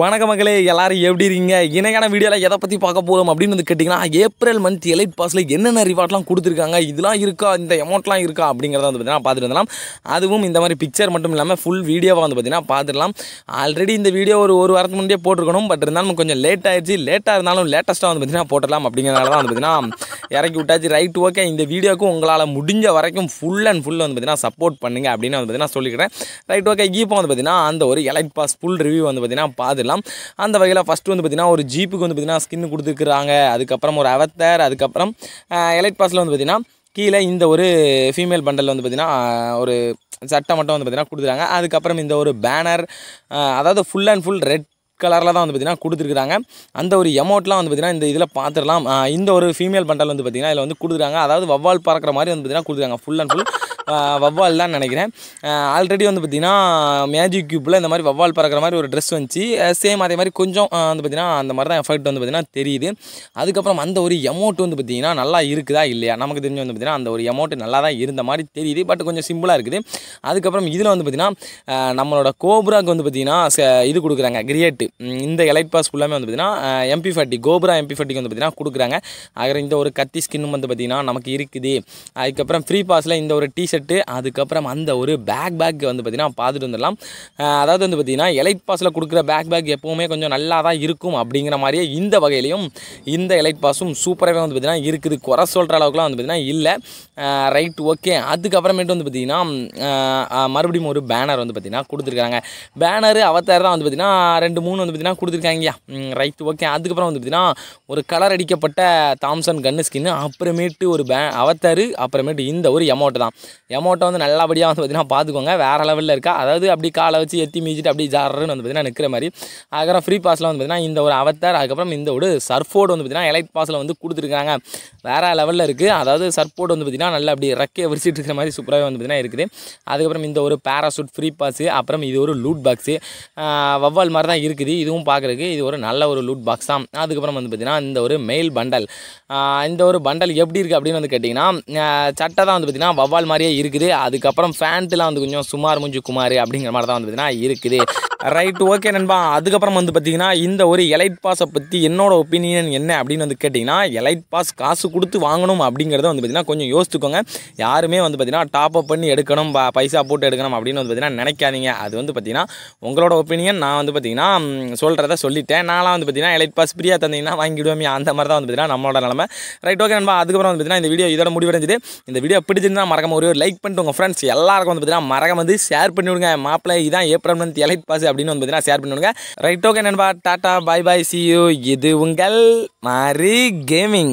வணக்க மக்களே எல்லாரும் எப்படி இருக்கீங்க இணையான வீடியோவில் எதை பற்றி பார்க்க போகிறோம் அப்படின்னு வந்து கேட்டிங்கன்னா ஏப்ரல் மந்த் எலைட் பாஸில் என்னென்ன ரிவார்ட்லாம் கொடுத்துருக்காங்க இதெல்லாம் இருக்கா இந்த அமௌண்ட்லாம் இருக்கா அப்படிங்கிறத வந்து பார்த்தீங்கன்னா பார்த்துருந்தலாம் அதுவும் இந்த மாதிரி பிக்சர் மட்டும் இல்லாமல் ஃபுல் வீடியோவாக வந்து பார்த்தீங்கன்னா பார்த்துடலாம் ஆல்ரெடி இந்த வீடியோ ஒரு ஒரு வாரத்துக்கு முன்னாடியே போட்டிருக்கணும் பட் இருந்தாலும் கொஞ்சம் லேட் ஆயிடுச்சு லேட்டாக இருந்தாலும் லேட்டஸ்ட்டாக வந்து பார்த்தீங்கன்னா போட்டலாம் அப்படிங்கிறனால தான் வந்து பார்த்தீங்கன்னா இறக்கி விட்டாச்சு ரைட் ஓகே இந்த வீடியோக்கு உங்களால் முடிஞ்ச வரைக்கும் ஃபுல் அண்ட் ஃபுல் வந்து பார்த்தீங்கன்னா சப்போர்ட் பண்ணுங்கள் அப்படின்னு வந்து பார்த்திங்கன்னா சொல்லிக்கிறேன் ரைட் ஓகே இப்போ வந்து பார்த்தீங்கன்னா அந்த ஒரு எலைட் பாஸ் ஃபுல் ரிவ்யூ வந்து பார்த்திங்கன்னா அதெல்லாம் அந்த வகையில் ஃபஸ்ட்டு வந்து பார்த்திங்கன்னா ஒரு ஜீப்புக்கு வந்து பார்த்திங்கன்னா ஸ்கின் கொடுத்துருக்குறாங்க அதுக்கப்புறம் ஒரு அவத்தர் அதுக்கப்புறம் எலைட் பாஸில் வந்து பார்த்திங்கன்னா கீழே இந்த ஒரு ஃபீமேல் பண்டல் வந்து பார்த்திங்கன்னா ஒரு சட்டை மட்டும் வந்து பார்த்திங்கனா கொடுத்துருக்காங்க அதுக்கப்புறம் இந்த ஒரு பேனர் அதாவது ஃபுல் அண்ட் ஃபுல் ரெட் கலரில் தான் வந்து பார்த்திங்கன்னா கொடுத்துருக்குறாங்க அந்த ஒரு எமௌண்ட்லாம் வந்து பார்த்திங்கன்னா இந்த இதில் பார்த்துடலாம் இந்த ஒரு ஃபீமேல் பண்டல் வந்து பார்த்திங்கன்னா இதில் வந்து கொடுக்குறாங்க அதாவது வவ்வால் பறக்கிற மாதிரி வந்து பார்த்திங்கன்னா கொடுத்துருக்காங்க ஃபுல் அண்ட் ஃபுல் வவ்வால் தான் நினைக்கிறேன் ஆல்ரெடி வந்து பார்த்திங்கன்னா மேஜிக் க்யூப்பில் இந்த மாதிரி வவ்வால் பறக்கிற மாதிரி ஒரு ட்ரெஸ் வந்துச்சு சேம் அதே மாதிரி கொஞ்சம் வந்து பார்த்திங்கன்னா அந்த மாதிரி தான் எஃபெக்ட் வந்து பார்த்திங்கன்னா தெரியுது அதுக்கப்புறம் அந்த ஒரு எமௌண்ட் வந்து பார்த்திங்கன்னா நல்லா இருக்குதா இல்லையா நமக்கு தெரிஞ்சு வந்து பார்த்திங்கன்னா அந்த ஒரு எமௌண்ட் நல்லா தான் இருந்த மாதிரி தெரியுது பட் கொஞ்சம் சிம்பிளாக இருக்குது அதுக்கப்புறம் இதில் வந்து பார்த்திங்கன்னா நம்மளோட கோபுராக்கு வந்து பார்த்திங்கன்னா இது கொடுக்குறாங்க கிரியேட்டு இந்த எலைட் பாஸ் ஃபுல்லாமே வந்து பார்த்திங்கன்னா எம்பி ஃபார்ட்டி கோபுரா எம்பி ஃபார்ட்டிக்கு வந்து பார்த்திங்கன்னா கொடுக்குறாங்க அப்புறம் இந்த ஒரு கத்தி ஸ்கின் வந்து பார்த்திங்கன்னா நமக்கு இருக்குது அதுக்கப்புறம் ஃப்ரீ பாஸில் இந்த ஒரு டி டிஷர்ட்டு அதுக்கப்புறம் அந்த ஒரு பேக் பேக் வந்து பார்த்திங்கன்னா பார்த்துட்டு வந்துடலாம் அதாவது வந்து பார்த்திங்கன்னா எலைட் பாஸில் கொடுக்குற பேக் பேக் எப்போவுமே கொஞ்சம் நல்லா தான் இருக்கும் அப்படிங்கிற மாதிரியே இந்த வகையிலையும் இந்த எலைட் பாஸும் சூப்பராகவே வந்து பார்த்திங்கன்னா இருக்குது குறை சொல்கிற அளவுக்குலாம் வந்து பார்த்திங்கன்னா இல்லை ரைட் ஓகே அதுக்கப்புறமேட்டு வந்து பார்த்திங்கன்னா மறுபடியும் ஒரு பேனர் வந்து பார்த்திங்கன்னா கொடுத்துருக்காங்க பேனரு அவத்தார் தான் வந்து பார்த்திங்கன்னா ரெண்டு மூணு வந்து பார்த்திங்கன்னா கொடுத்துருக்காங்க ரைட் ஓகே அதுக்கப்புறம் வந்து பார்த்திங்கன்னா ஒரு கலர் அடிக்கப்பட்ட தாம்சன் கன்னு ஸ்கின்னு அப்புறமேட்டு ஒரு பே அவத்தார் அப்புறமேட்டு இந்த ஒரு எமௌண்ட் தான் எமோட்டோ வந்து நல்லபடியாக வந்து பார்த்திங்கன்னா பார்த்துக்கோங்க வேறு லெவலில் இருக்கா அதாவது அப்படி காலை வச்சு எத்தி மீச்சிட்டு அப்படி ஜாரருன்னு வந்து பார்த்திங்கன்னா நிற்கிற மாதிரி அதுக்கப்புறம் ஃப்ரீ பாஸில் வந்து பார்த்திங்கன்னா இந்த ஒரு அவத்தார் அதுக்கப்புறம் இந்த ஒரு சர்ஃபோர்டு வந்து பார்த்திங்கன்னா எலைட் பாஸில் வந்து கொடுத்துருக்காங்க வேறு லெவலில் இருக்குது அதாவது சர்போர்ட் வந்து பார்த்திங்கன்னா நல்லா அப்படி ரெக்கையை விரிச்சிட்டு இருக்கிற மாதிரி சூப்பராகவே வந்து பார்த்திங்கன்னா இருக்குது அதுக்கப்புறம் இந்த ஒரு பேராசூட் ஃப்ரீ பாஸு அப்புறம் இது ஒரு லூட் பாக்ஸு வவ்வால் மாதிரி தான் இருக்குது இதுவும் பார்க்குறதுக்கு இது ஒரு நல்ல ஒரு லூட் பாக்ஸ் தான் அதுக்கப்புறம் வந்து பார்த்திங்கன்னா இந்த ஒரு மெயில் பண்டல் இந்த ஒரு பண்டல் எப்படி இருக்குது அப்படின்னு வந்து கேட்டிங்கன்னா சட்டை தான் வந்து பார்த்திங்கன்னா வவ்வால் மாதிரியே இருக்குது அதுக்கப்புறம் ஃபேண்ட்டுலாம் வந்து கொஞ்சம் சுமார் முஞ்சு குமார் அப்படிங்கிற மாதிரி தான் வந்து பார்த்திங்கன்னா இருக்குது ரைட் ஓகே நண்பா அதுக்கப்புறம் வந்து பார்த்தீங்கன்னா இந்த ஒரு எலைட் பாஸை பற்றி என்னோட ஒப்பீனியன் என்ன அப்படின்னு வந்து கேட்டிங்கன்னா எலைட் பாஸ் காசு கொடுத்து வாங்கணும் அப்படிங்கிறத வந்து பார்த்திங்கன்னா கொஞ்சம் யோசித்துக்கோங்க யாருமே வந்து பார்த்திங்கன்னா டாப் அப் பண்ணி எடுக்கணும் பைசா போட்டு எடுக்கணும் அப்படின்னு வந்து பார்த்திங்கன்னா நினைக்காதீங்க அது வந்து பார்த்திங்கன்னா உங்களோட ஒப்பீனியன் நான் வந்து பார்த்திங்கன்னா சொல்கிறத சொல்லிட்டேன் நான்லாம் வந்து பார்த்திங்கன்னா எலைட் பாஸ் ஃப்ரீயாக தந்தீங்கன்னா வாங்கிடுவோமே அந்த மாதிரி தான் வந்து பார்த்திங்கன்னா நம்மளோட நிலமை ரைட் ஓகே நண்பா அதுக்கப்புறம் வந்து பார்த்திங்கன்னா இந்த வீடியோ இதோட முடிவடைஞ்சது இந்த வீடியோ பிடிச்சிருந்தா மறக்காம ஒரு லைக் பண்ணிட்டு உங்கள் ஃப்ரெண்ட்ஸ் எல்லாருக்கும் வந்து பார்த்திங்கன்னா மறக்காம வந்து ஷேர் பண்ணிவிடுங்க மாப்பிள்ளை இதான் ஏப்ரல் மந்த் எலைட் பாஸ் அப்படின்னு வந்து பார்த்தீங்கன்னா ஷேர் பண்ணுவாங்க ரைட் ஓகே நண்பா டாட்டா பாய் பாய் சி யூ இது உங்கள் மாரி கேமிங்